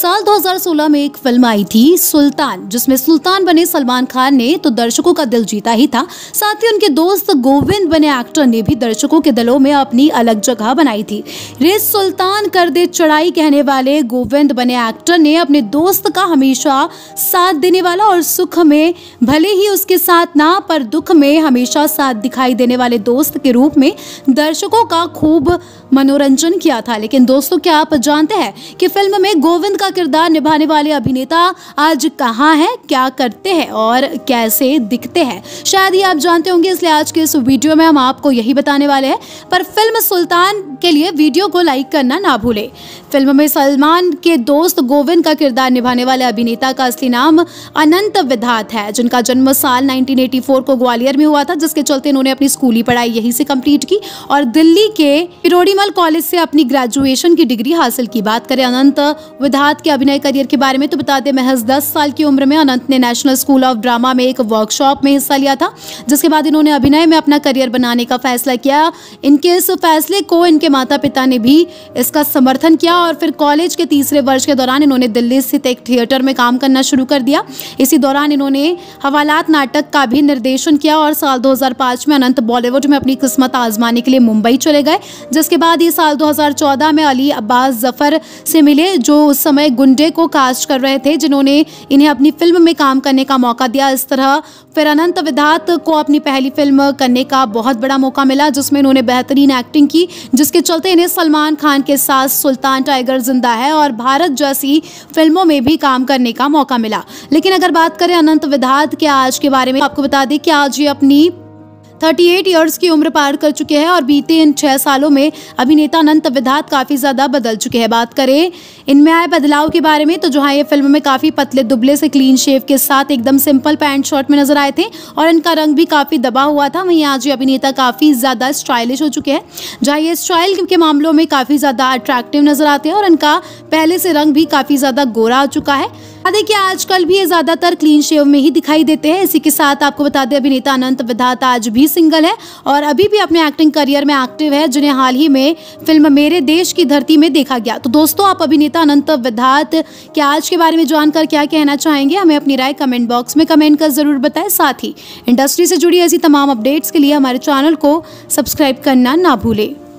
साल 2016 में एक फिल्म आई थी सुल्तान जिसमें सुल्तान बने सलमान खान ने तो दर्शकों का दिल जीता ही था साथ ही उनके दोस्त गोविंद बने एक्टर ने भी दर्शकों के दिलों में अपनी अलग जगह बनाई थी रेस सुल्तान कर दे चढ़ाई कहने वाले गोविंद बने एक्टर ने अपने दोस्त का हमेशा साथ देने वाला और सुख में भले ही उसके साथ ना पर दुख में हमेशा साथ दिखाई देने वाले दोस्त के रूप में दर्शकों का खूब मनोरंजन किया था लेकिन दोस्तों क्या आप जानते हैं कि फिल्म में गोविंद का का किरदार निभाने वाले अभिनेता आज कहाँ हैं क्या करते हैं और कैसे दिखते हैं शायद ये आप जानते होंगे इसलिए आज के इस वीडियो में हम आपको यही बताने वाले हैं पर फिल्म सुल्तान के लिए वीडियो को लाइक करना ना भूले फिल्म में सलमान के दोस्त गोविंद का किरदार निभाने वाले अभिनेता का असली नाम अनंत विधात है जिनका जन्म साल 1984 को ग्वालियर में हुआ था जिसके चलते इन्होंने अपनी स्कूली पढ़ाई यहीं से कंप्लीट की और दिल्ली के पिरोडीमल कॉलेज से अपनी ग्रेजुएशन की डिग्री हासिल की बात करें अनंत विधात के अभिनय करियर के बारे में तो बताते महज दस साल की उम्र में अनंत ने नेशनल स्कूल ऑफ ड्रामा में एक वर्कशॉप में हिस्सा लिया था जिसके बाद इन्होंने अभिनय में अपना करियर बनाने का फैसला किया इनके इस फैसले को इनके माता पिता ने भी इसका समर्थन किया और फिर कॉलेज के तीसरे वर्ष के दौरान इन्होंने दिल्ली स्थित एक थिएटर में काम करना शुरू कर दिया इसी दौरान इन्होंने हवालात नाटक का भी निर्देशन किया और साल दो में अनंत बॉलीवुड में अपनी किस्मत आजमाने के लिए मुंबई चले गए जिसके बाद ये साल दो में अली अब्बास जफर से मिले जो उस समय एक गुंडे को कास्ट कर रहे थे जिन्होंने इन्हें अपनी फिल्म में काम करने का मौका दिया इस तरह फिर अनंत विधात को अपनी पहली फिल्म करने का बहुत बड़ा मौका मिला जिसमें इन्होंने बेहतरीन एक्टिंग की जिसके चलते इन्हें सलमान खान के साथ सुल्तान टाइगर जिंदा है और भारत जैसी फिल्मों में भी काम करने का मौका मिला लेकिन अगर बात करें अनंत विधात के आज के बारे में तो आपको बता दें कि आज ये अपनी 38 ईयर्स की उम्र पार कर चुके हैं और बीते इन छह सालों में अभिनेता अनंत विधात काफ़ी ज़्यादा बदल चुके हैं बात करें इनमें आए बदलाव के बारे में तो जहाँ ये फिल्म में काफ़ी पतले दुबले से क्लीन शेव के साथ एकदम सिंपल पैंट शर्ट में नजर आए थे और इनका रंग भी काफ़ी दबा हुआ था वहीं आज ये अभिनेता काफ़ी ज़्यादा स्टाइलिश हो चुके हैं जहाँ ये स्टाइल के मामलों में काफ़ी ज़्यादा अट्रैक्टिव नजर आते हैं और इनका पहले से रंग भी काफ़ी ज़्यादा गोरा हो चुका है हाँ, देखिए आजकल भी ये ज्यादातर क्लीन शेव में ही दिखाई देते हैं इसी के साथ आपको बता दें अभिनेता अनंत विधात आज भी सिंगल है और अभी भी अपने एक्टिंग करियर में एक्टिव है जिन्हें हाल ही में फिल्म मेरे देश की धरती में देखा गया तो दोस्तों आप अभिनेता अनंत विधात के आज के बारे में जानकर क्या कहना चाहेंगे हमें अपनी राय कमेंट बॉक्स में कमेंट कर जरूर बताएं साथ ही इंडस्ट्री से जुड़ी ऐसी तमाम अपडेट्स के लिए हमारे चैनल को सब्सक्राइब करना ना भूलें